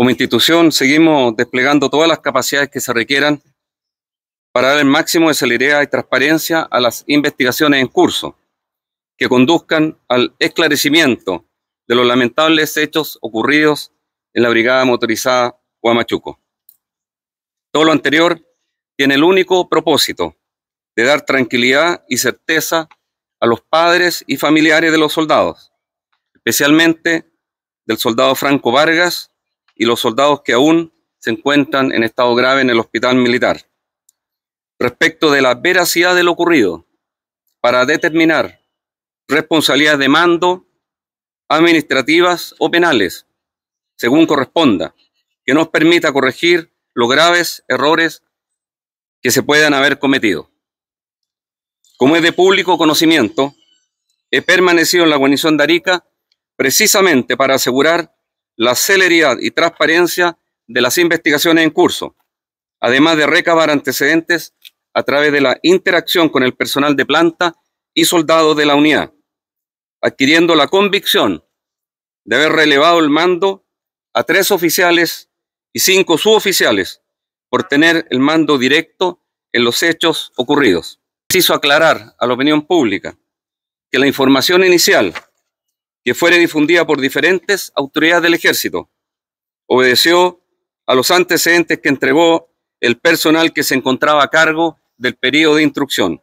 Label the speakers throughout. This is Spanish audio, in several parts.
Speaker 1: Como institución seguimos desplegando todas las capacidades que se requieran para dar el máximo de celeridad y transparencia a las investigaciones en curso, que conduzcan al esclarecimiento de los lamentables hechos ocurridos en la Brigada Motorizada Guamachuco. Todo lo anterior tiene el único propósito de dar tranquilidad y certeza a los padres y familiares de los soldados, especialmente del soldado Franco Vargas, y los soldados que aún se encuentran en estado grave en el hospital militar. Respecto de la veracidad de lo ocurrido, para determinar responsabilidades de mando, administrativas o penales, según corresponda, que nos permita corregir los graves errores que se puedan haber cometido. Como es de público conocimiento, he permanecido en la guarnición de Arica precisamente para asegurar la celeridad y transparencia de las investigaciones en curso, además de recabar antecedentes a través de la interacción con el personal de planta y soldados de la unidad, adquiriendo la convicción de haber relevado el mando a tres oficiales y cinco suboficiales por tener el mando directo en los hechos ocurridos. Preciso aclarar a la opinión pública que la información inicial que fuera difundida por diferentes autoridades del ejército. Obedeció a los antecedentes que entregó el personal que se encontraba a cargo del periodo de instrucción.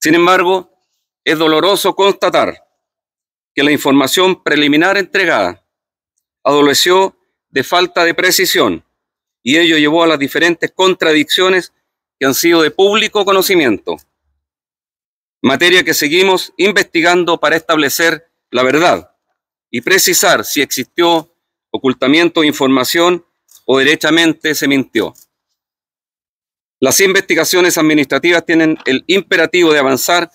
Speaker 1: Sin embargo, es doloroso constatar que la información preliminar entregada adoleció de falta de precisión y ello llevó a las diferentes contradicciones que han sido de público conocimiento, materia que seguimos investigando para establecer la verdad y precisar si existió ocultamiento de información o derechamente se mintió. Las investigaciones administrativas tienen el imperativo de avanzar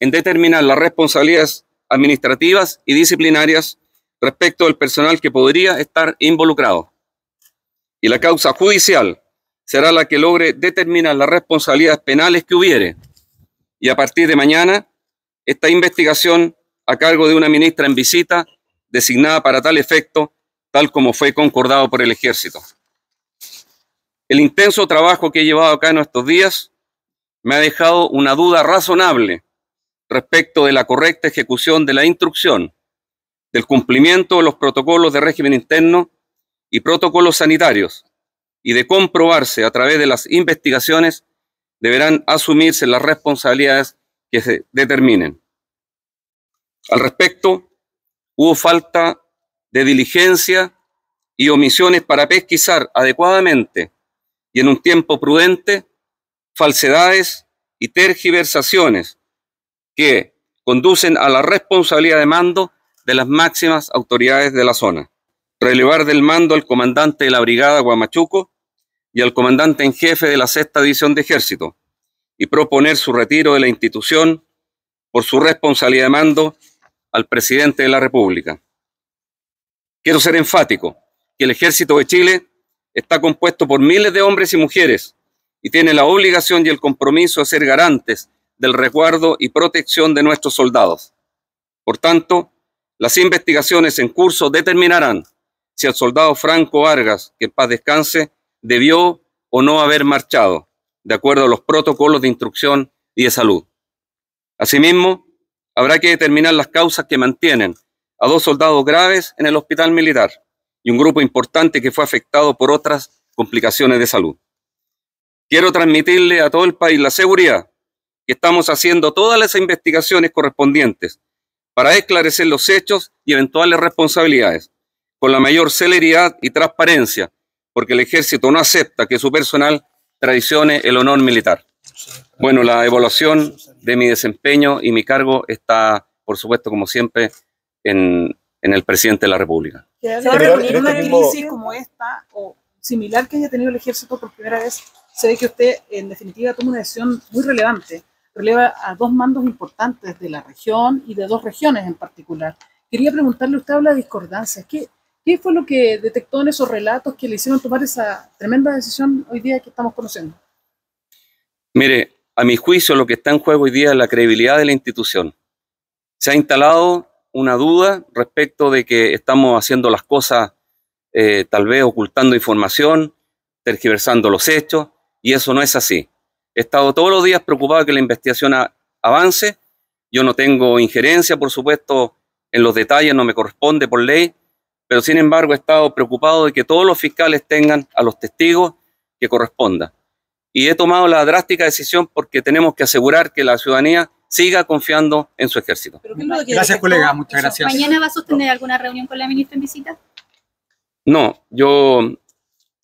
Speaker 1: en determinar las responsabilidades administrativas y disciplinarias respecto del personal que podría estar involucrado. Y la causa judicial será la que logre determinar las responsabilidades penales que hubiere. Y a partir de mañana, esta investigación a cargo de una ministra en visita designada para tal efecto, tal como fue concordado por el ejército. El intenso trabajo que he llevado acá en estos días me ha dejado una duda razonable respecto de la correcta ejecución de la instrucción, del cumplimiento de los protocolos de régimen interno y protocolos sanitarios, y de comprobarse a través de las investigaciones, deberán asumirse las responsabilidades que se determinen. Al respecto, hubo falta de diligencia y omisiones para pesquisar adecuadamente y en un tiempo prudente falsedades y tergiversaciones que conducen a la responsabilidad de mando de las máximas autoridades de la zona. Relevar del mando al comandante de la brigada Guamachuco y al comandante en jefe de la sexta división de ejército y proponer su retiro de la institución por su responsabilidad de mando al presidente de la República. Quiero ser enfático que el ejército de Chile está compuesto por miles de hombres y mujeres y tiene la obligación y el compromiso de ser garantes del resguardo y protección de nuestros soldados. Por tanto, las investigaciones en curso determinarán si el soldado Franco Vargas, que en paz descanse, debió o no haber marchado, de acuerdo a los protocolos de instrucción y de salud. Asimismo, habrá que determinar las causas que mantienen a dos soldados graves en el hospital militar y un grupo importante que fue afectado por otras complicaciones de salud. Quiero transmitirle a todo el país la seguridad que estamos haciendo todas las investigaciones correspondientes para esclarecer los hechos y eventuales responsabilidades con la mayor celeridad y transparencia, porque el ejército no acepta que su personal traicione el honor militar. Bueno, la evaluación de mi desempeño y mi cargo está, por supuesto, como siempre, en, en el presidente de la República. ¿Se una crisis como esta o similar que haya tenido el ejército por primera vez? Se ve que usted, en definitiva, toma una decisión muy relevante. Releva a dos mandos importantes de la región y de dos regiones en particular. Quería preguntarle, usted habla de discordancias. ¿Qué, ¿Qué fue lo que detectó en esos relatos que le hicieron tomar esa tremenda decisión hoy día que estamos conociendo? Mire, a mi juicio, lo que está en juego hoy día es la credibilidad de la institución. Se ha instalado una duda respecto de que estamos haciendo las cosas eh, tal vez ocultando información, tergiversando los hechos, y eso no es así. He estado todos los días preocupado de que la investigación avance. Yo no tengo injerencia, por supuesto, en los detalles, no me corresponde por ley, pero sin embargo he estado preocupado de que todos los fiscales tengan a los testigos que corresponda y he tomado la drástica decisión porque tenemos que asegurar que la ciudadanía siga confiando en su ejército. Gracias, colega. Muchas gracias. ¿Mañana va a sostener alguna reunión con la ministra en visita? No, yo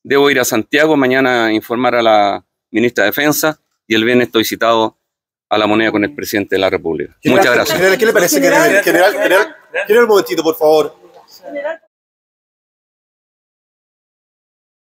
Speaker 1: debo ir a Santiago mañana a informar a la ministra de Defensa y el viernes estoy citado a la moneda con el presidente de la República. Muchas gracias. General, ¿qué le parece, general? General, general, general, general un momentito, por favor.